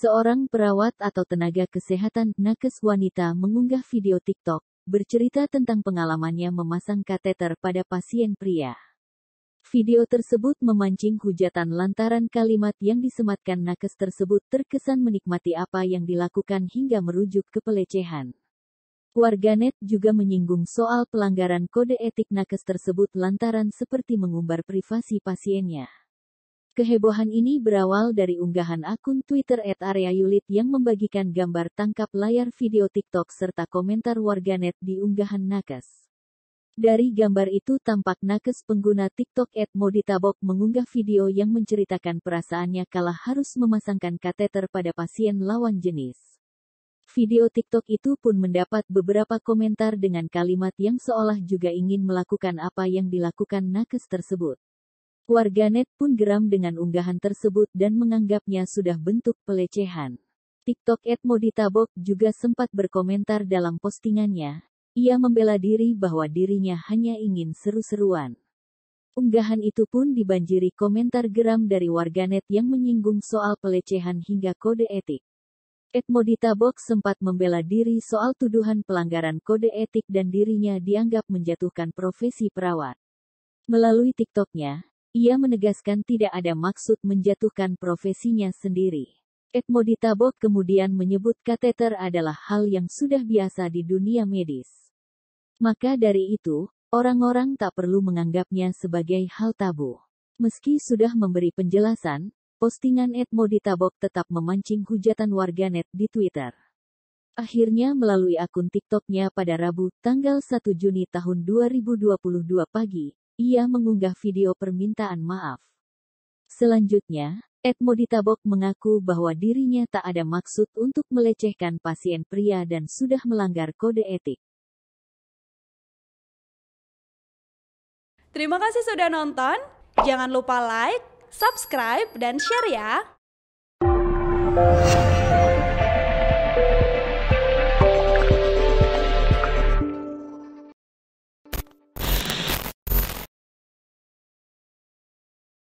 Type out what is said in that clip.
Seorang perawat atau tenaga kesehatan nakes wanita mengunggah video TikTok bercerita tentang pengalamannya memasang kateter pada pasien pria. Video tersebut memancing hujatan lantaran kalimat yang disematkan nakes tersebut terkesan menikmati apa yang dilakukan hingga merujuk ke pelecehan. Warganet juga menyinggung soal pelanggaran kode etik nakes tersebut lantaran seperti mengumbar privasi pasiennya. Kehebohan ini berawal dari unggahan akun Twitter @areayulit yang membagikan gambar tangkap layar video TikTok serta komentar warganet di unggahan nakes. Dari gambar itu tampak nakes pengguna TikTok @moditabok mengunggah video yang menceritakan perasaannya kalah harus memasangkan kateter pada pasien lawan jenis. Video TikTok itu pun mendapat beberapa komentar dengan kalimat yang seolah juga ingin melakukan apa yang dilakukan nakes tersebut. Warganet pun geram dengan unggahan tersebut dan menganggapnya sudah bentuk pelecehan. TikTok Moditabo juga sempat berkomentar dalam postingannya. Ia membela diri bahwa dirinya hanya ingin seru-seruan. Unggahan itu pun dibanjiri komentar geram dari warganet yang menyinggung soal pelecehan hingga kode etik. Edmodita Box sempat membela diri soal tuduhan pelanggaran kode etik dan dirinya dianggap menjatuhkan profesi perawat. Melalui TikToknya, ia menegaskan tidak ada maksud menjatuhkan profesinya sendiri. Edmodi Tabok kemudian menyebut kateter adalah hal yang sudah biasa di dunia medis. Maka dari itu, orang-orang tak perlu menganggapnya sebagai hal tabu. Meski sudah memberi penjelasan, postingan Edmodi Tabok tetap memancing hujatan warganet di Twitter. Akhirnya melalui akun TikToknya pada Rabu, tanggal 1 Juni tahun 2022 pagi, ia mengunggah video permintaan maaf. Selanjutnya, Edmodi Tabok mengaku bahwa dirinya tak ada maksud untuk melecehkan pasien pria dan sudah melanggar kode etik. Terima kasih sudah nonton. Jangan lupa like, subscribe, dan share ya.